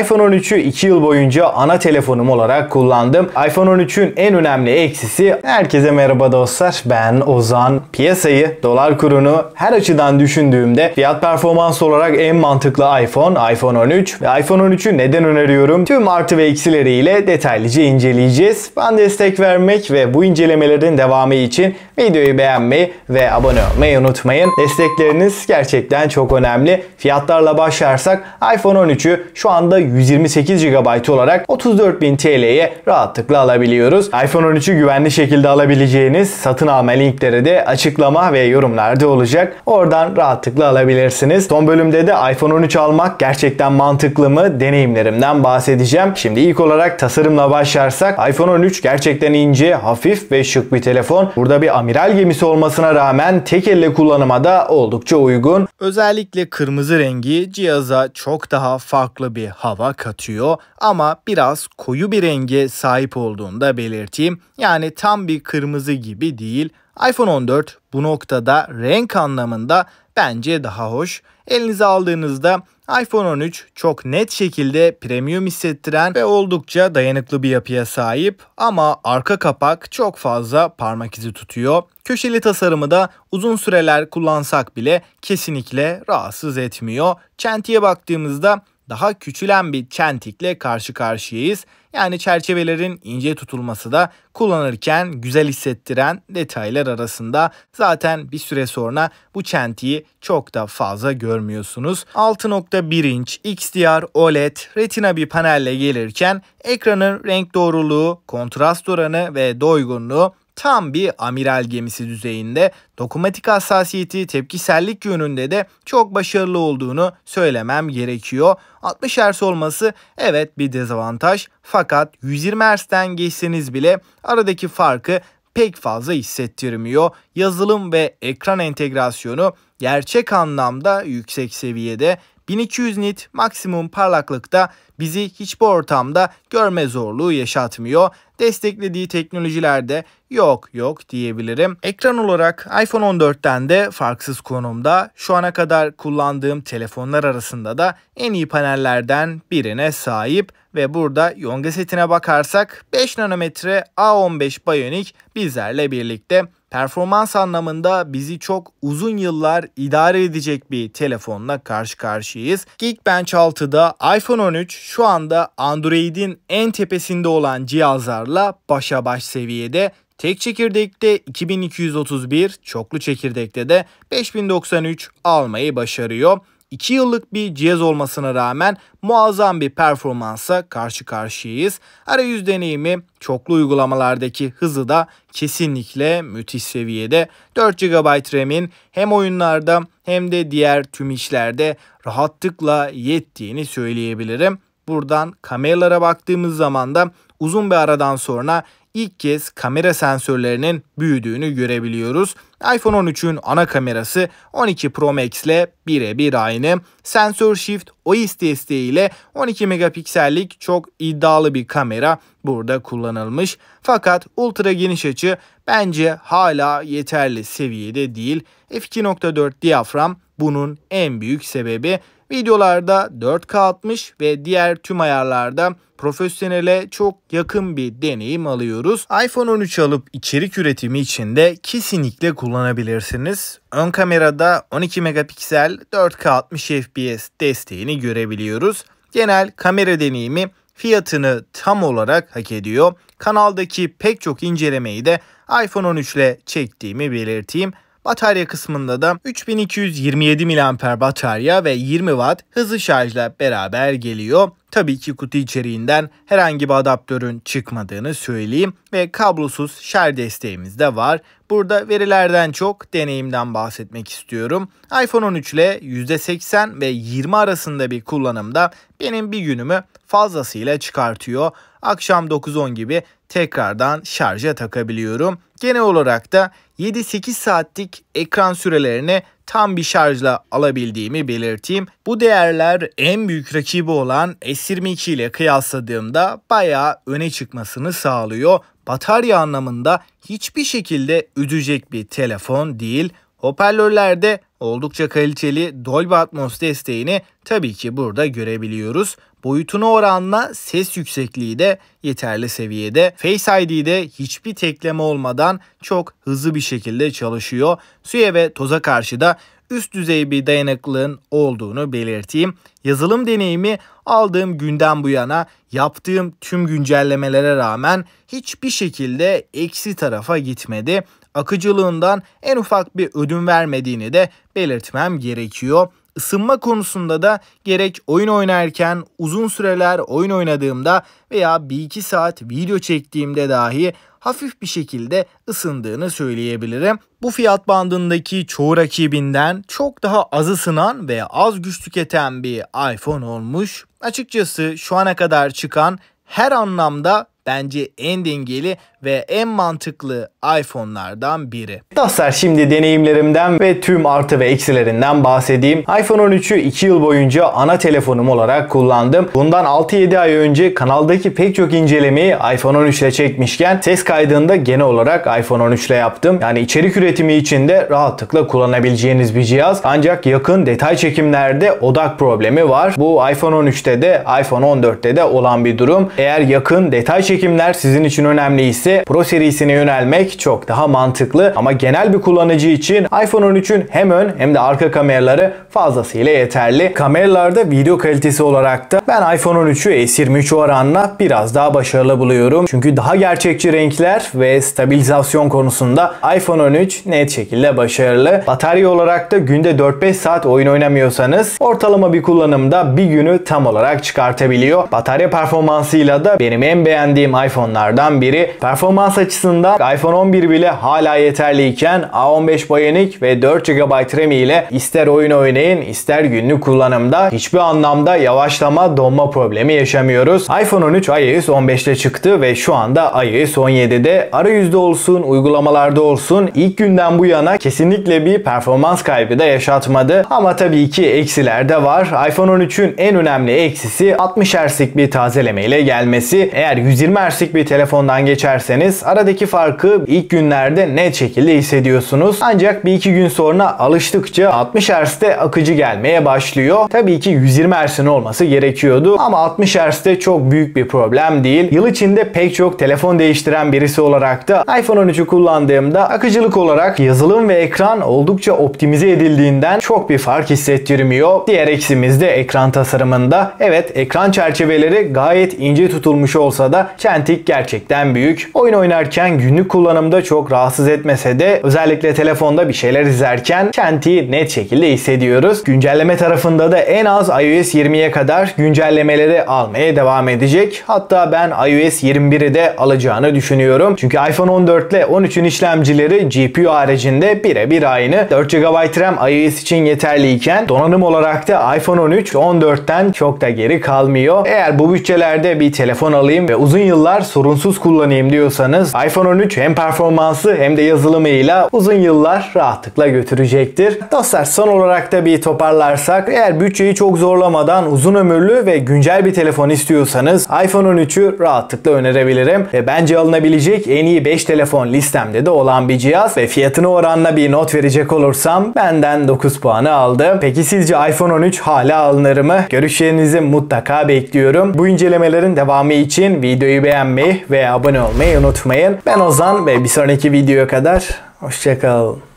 iPhone 13'ü 2 yıl boyunca ana telefonum olarak kullandım. iPhone 13'ün en önemli eksisi herkese merhaba dostlar ben Ozan. Piyasayı, dolar kurunu her açıdan düşündüğümde fiyat performans olarak en mantıklı iPhone, iPhone 13 ve iPhone 13'ü neden öneriyorum? Tüm artı ve eksileriyle detaylıca inceleyeceğiz. Ben destek vermek ve bu incelemelerin devamı için videoyu beğenmeyi ve abone olmayı unutmayın. Destekleriniz gerçekten çok önemli. Fiyatlarla başlarsak iPhone 13'ü şu anda 128 GB olarak 34.000 TL'ye rahatlıkla alabiliyoruz. iPhone 13'ü güvenli şekilde alabileceğiniz satın alma linkleri de açıklama ve yorumlarda olacak. Oradan rahatlıkla alabilirsiniz. Son bölümde de iPhone 13 almak gerçekten mantıklı mı deneyimlerimden bahsedeceğim. Şimdi ilk olarak tasarımla başlarsak iPhone 13 gerçekten ince, hafif ve şık bir telefon. Burada bir amiral gemisi olmasına rağmen tek elle kullanıma da oldukça uygun. Özellikle kırmızı rengi cihaza çok daha farklı bir hava hava katıyor ama biraz koyu bir renge sahip olduğunu da belirteyim. Yani tam bir kırmızı gibi değil. iPhone 14 bu noktada renk anlamında bence daha hoş. Elinize aldığınızda iPhone 13 çok net şekilde premium hissettiren ve oldukça dayanıklı bir yapıya sahip ama arka kapak çok fazla parmak izi tutuyor. Köşeli tasarımı da uzun süreler kullansak bile kesinlikle rahatsız etmiyor. Çentiye baktığımızda daha küçülen bir çentikle karşı karşıyayız. Yani çerçevelerin ince tutulması da kullanırken güzel hissettiren detaylar arasında zaten bir süre sonra bu çentiyi çok da fazla görmüyorsunuz. 6.1 inç XDR OLED retina bir panelle gelirken ekranın renk doğruluğu, kontrast oranı ve doygunluğu tam bir amiral gemisi düzeyinde, dokumatik hassasiyeti, tepkisellik yönünde de çok başarılı olduğunu söylemem gerekiyor. 60 Hz olması evet bir dezavantaj fakat 120 Hz'den geçseniz bile aradaki farkı pek fazla hissettirmiyor. Yazılım ve ekran entegrasyonu gerçek anlamda yüksek seviyede 1200 nit maksimum parlaklıkta bizi hiçbir ortamda görme zorluğu yaşatmıyor. Desteklediği teknolojilerde yok yok diyebilirim. Ekran olarak iPhone 14'ten de farksız konumda. Şu ana kadar kullandığım telefonlar arasında da en iyi panellerden birine sahip ve burada yonga setine bakarsak 5 nanometre A15 Bionic bizlerle birlikte performans anlamında bizi çok uzun yıllar idare edecek bir telefonla karşı karşıyayız. Geekbench 6'da iPhone 13 şu anda Android'in en tepesinde olan cihazlarla başa baş seviyede. Tek çekirdekte 2231, çoklu çekirdekte de 5093 almayı başarıyor. 2 yıllık bir cihaz olmasına rağmen muazzam bir performansa karşı karşıyayız. Arayüz deneyimi çoklu uygulamalardaki hızı da kesinlikle müthiş seviyede. 4 GB RAM'in hem oyunlarda hem de diğer tüm işlerde rahatlıkla yettiğini söyleyebilirim. Buradan kameralara baktığımız zaman da uzun bir aradan sonra ilk kez kamera sensörlerinin büyüdüğünü görebiliyoruz. iPhone 13'ün ana kamerası 12 Pro Max ile birebir aynı. Sensör Shift OIS ile 12 megapiksellik çok iddialı bir kamera burada kullanılmış. Fakat ultra geniş açı bence hala yeterli seviyede değil. F2.4 diyafram bunun en büyük sebebi. Videolarda 4K 60 ve diğer tüm ayarlarda profesyonele çok yakın bir deneyim alıyoruz. iPhone 13 alıp içerik üretimi için de kesinlikle kullanabilirsiniz. Ön kamerada 12 megapiksel 4K 60 fps desteğini görebiliyoruz. Genel kamera deneyimi fiyatını tam olarak hak ediyor. Kanaldaki pek çok incelemeyi de iPhone 13 ile çektiğimi belirteyim. Batarya kısmında da 3227 mAh batarya ve 20 Watt hızlı şarjla beraber geliyor. Tabii ki kutu içeriğinden herhangi bir adaptörün çıkmadığını söyleyeyim ve kablosuz şarj desteğimiz de var. Burada verilerden çok deneyimden bahsetmek istiyorum. iPhone 13 ile %80 ve 20 arasında bir kullanımda benim bir günümü fazlasıyla çıkartıyor. Akşam 9-10 gibi tekrardan şarja takabiliyorum. Genel olarak da 7-8 saatlik ekran sürelerini tam bir şarjla alabildiğimi belirteyim. Bu değerler en büyük rakibi olan S22 ile kıyasladığımda bayağı öne çıkmasını sağlıyor. Batarya anlamında hiçbir şekilde üdecek bir telefon değil. Hoparlörlerde Oldukça kaliteli Dolby Atmos desteğini tabii ki burada görebiliyoruz. Boyutuna oranla ses yüksekliği de yeterli seviyede. Face ID'de hiçbir tekleme olmadan çok hızlı bir şekilde çalışıyor. Suya ve toza karşı da üst düzey bir dayanıklılığın olduğunu belirteyim. Yazılım deneyimi aldığım günden bu yana yaptığım tüm güncellemelere rağmen hiçbir şekilde eksi tarafa gitmedi akıcılığından en ufak bir ödün vermediğini de belirtmem gerekiyor. Isınma konusunda da gerek oyun oynarken, uzun süreler oyun oynadığımda veya 1-2 saat video çektiğimde dahi hafif bir şekilde ısındığını söyleyebilirim. Bu fiyat bandındaki çoğu rakibinden çok daha az ısınan ve az güç tüketen bir iPhone olmuş. Açıkçası şu ana kadar çıkan her anlamda bence en dengeli ve en mantıklı iPhone'lardan biri. Dostlar şimdi deneyimlerimden ve tüm artı ve eksilerinden bahsedeyim. iPhone 13'ü 2 yıl boyunca ana telefonum olarak kullandım. Bundan 6-7 ay önce kanaldaki pek çok incelemeyi iPhone 13 ile çekmişken ses kaydında genel olarak iPhone 13 ile yaptım. Yani içerik üretimi için de rahatlıkla kullanabileceğiniz bir cihaz. Ancak yakın detay çekimlerde odak problemi var. Bu iPhone 13'te de iPhone 14'te de olan bir durum. Eğer yakın detay çekimlerde çekimler sizin için önemliyse Pro serisine yönelmek çok daha mantıklı ama genel bir kullanıcı için iPhone 13'ün hem ön hem de arka kameraları fazlasıyla yeterli. Kameralarda video kalitesi olarak da ben iPhone 13'ü S23 oranla biraz daha başarılı buluyorum. Çünkü daha gerçekçi renkler ve stabilizasyon konusunda iPhone 13 net şekilde başarılı. Batarya olarak da günde 4-5 saat oyun oynamıyorsanız ortalama bir kullanımda bir günü tam olarak çıkartabiliyor. Batarya performansıyla da benim en beğendiğim sevdiğim iPhone'lardan biri. Performans açısından iPhone 11 bile hala yeterliyken A15 Bionic ve 4 GB RAM ile ister oyun oynayın ister günlük kullanımda hiçbir anlamda yavaşlama donma problemi yaşamıyoruz. iPhone 13 iOS 15'te çıktı ve şu anda iOS 17'de arayüzde olsun uygulamalarda olsun ilk günden bu yana kesinlikle bir performans kaybı da yaşatmadı. Ama tabii ki eksiler de var. iPhone 13'ün en önemli eksisi 60 Hz'lik bir tazeleme ile gelmesi. Eğer 120 mertlik bir telefondan geçerseniz aradaki farkı ilk günlerde net şekilde hissediyorsunuz. Ancak bir iki gün sonra alıştıkça 60 Hz'de akıcı gelmeye başlıyor. Tabii ki 120 Hz'in olması gerekiyordu ama 60 Hz'de çok büyük bir problem değil. Yıl içinde pek çok telefon değiştiren birisi olarak da iPhone 13'ü kullandığımda akıcılık olarak yazılım ve ekran oldukça optimize edildiğinden çok bir fark hissettirmiyor. Diğer eksimiz de ekran tasarımında. Evet ekran çerçeveleri gayet ince tutulmuş olsa da Çentik gerçekten büyük. Oyun oynarken günlük kullanımda çok rahatsız etmese de özellikle telefonda bir şeyler izlerken Çentik'i net şekilde hissediyoruz. Güncelleme tarafında da en az iOS 20'ye kadar güncellemeleri almaya devam edecek. Hatta ben iOS 21'i de alacağını düşünüyorum. Çünkü iPhone 14 ile 13'ün işlemcileri GPU haricinde birebir aynı. 4 GB RAM iOS için yeterliyken donanım olarak da iPhone 13 14'ten çok da geri kalmıyor. Eğer bu bütçelerde bir telefon alayım ve uzun yıllar sorunsuz kullanayım diyorsanız iPhone 13 hem performansı hem de yazılımıyla uzun yıllar rahatlıkla götürecektir. Dostlar son olarak da bir toparlarsak eğer bütçeyi çok zorlamadan uzun ömürlü ve güncel bir telefon istiyorsanız iPhone 13'ü rahatlıkla önerebilirim ve bence alınabilecek en iyi 5 telefon listemde de olan bir cihaz ve fiyatını oranla bir not verecek olursam benden 9 puanı aldı. Peki sizce iPhone 13 hala alınır mı? Görüşlerinizi mutlaka bekliyorum. Bu incelemelerin devamı için videoyu videoyu beğenmeyi ve abone olmayı unutmayın. Ben Ozan ve bir sonraki videoya kadar hoşçakalın.